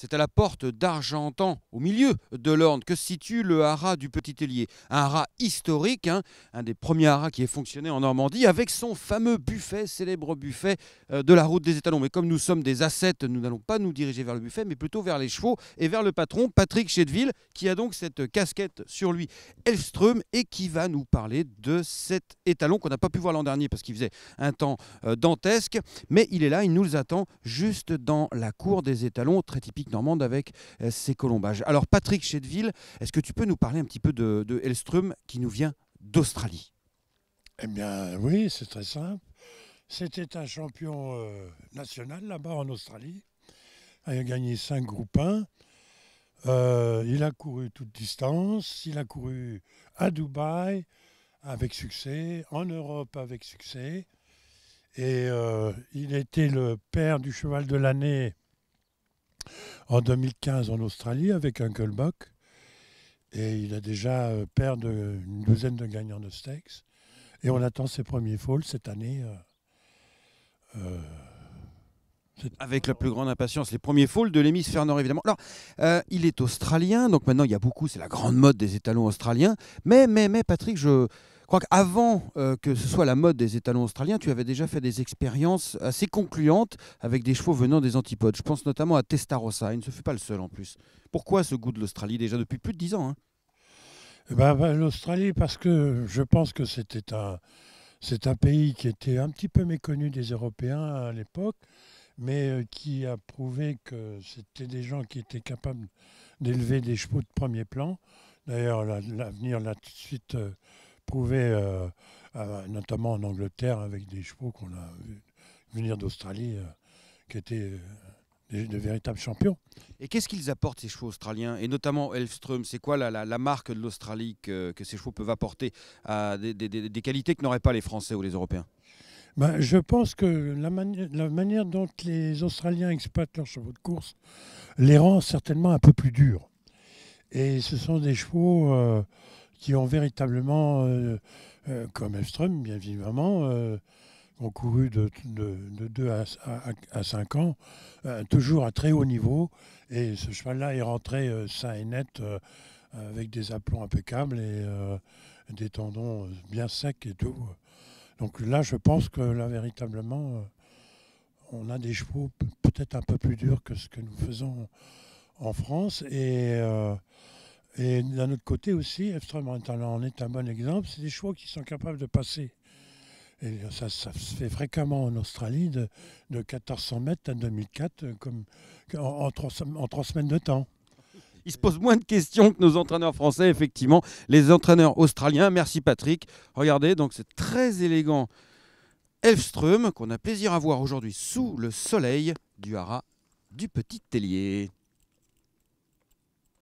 C'est à la porte d'Argentan, au milieu de l'Orne, que se situe le haras du Petit Hélier. Un haras historique, hein, un des premiers haras qui est fonctionné en Normandie, avec son fameux buffet, célèbre buffet euh, de la route des étalons. Mais comme nous sommes des ascètes, nous n'allons pas nous diriger vers le buffet, mais plutôt vers les chevaux et vers le patron, Patrick Chedville, qui a donc cette casquette sur lui, Elström, et qui va nous parler de cet étalon qu'on n'a pas pu voir l'an dernier parce qu'il faisait un temps euh, dantesque. Mais il est là, il nous attend juste dans la cour des étalons, très typique normande avec euh, ses colombages. Alors Patrick Chedville, est-ce que tu peux nous parler un petit peu de, de qui nous vient d'Australie Eh bien oui, c'est très simple. C'était un champion euh, national là-bas en Australie. Il a gagné 5 groupes 1. Euh, il a couru toute distance. Il a couru à Dubaï avec succès, en Europe avec succès. Et il était le père du cheval de l'année en 2015 en Australie avec Buck. Et il a déjà euh, perdu une douzaine de gagnants de stakes. Et on attend ses premiers falls cette année. Euh, euh, avec la plus grande impatience, les premiers falls de l'hémisphère nord, évidemment. Alors, il est australien, donc maintenant il y a beaucoup, c'est la grande mode des étalons australiens. Mais, mais, mais Patrick, je, crois qu'avant euh, que ce soit la mode des étalons australiens, tu avais déjà fait des expériences assez concluantes avec des chevaux venant des antipodes. Je pense notamment à Testarossa, il ne se fut pas le seul en plus. Pourquoi ce goût de l'Australie déjà depuis plus de dix ans hein eh ben, ben, L'Australie, parce que je pense que c'était un, c'est un pays qui était un petit peu méconnu des Européens à l'époque, mais euh, qui a prouvé que c'était des gens qui étaient capables d'élever des chevaux de premier plan. D'ailleurs, l'avenir là suite. Euh, prouvé, euh, notamment en Angleterre, avec des chevaux qu'on a vu venir d'Australie, euh, qui étaient euh, de véritables champions. Et qu'est-ce qu'ils apportent ces chevaux australiens et notamment Elfström C'est quoi la, marque de l'Australie que, ces chevaux peuvent apporter à des, qualités que n'auraient pas les Français ou les Européens ben, je pense que la, la, manière dont les Australiens exploitent leurs chevaux de course les rend certainement un peu plus durs. Et ce sont des chevaux qui ont véritablement, euh, euh, comme Elström, bien évidemment, euh, ont couru de, 2 à, 5 ans, toujours à très haut niveau. Et ce cheval-là est rentré sain et net, avec des aplombs impeccables et des tendons bien secs et tout. Donc là, je pense que là, véritablement, on a des chevaux peut-être un peu plus durs que ce que nous faisons en France. Et et d'un autre côté aussi, talent en est un bon exemple. C'est des chevaux qui sont capables de passer. Et ça, ça se fait fréquemment en Australie, de, 1400 mètres à 2004, euh, comme, en, trois, semaines de temps. Il se pose moins de questions que nos entraîneurs français, effectivement. Les entraîneurs australiens, merci Patrick. Regardez, donc c'est très élégant. Elfström, qu'on a plaisir à voir aujourd'hui sous le soleil du haras du Petit Tellier.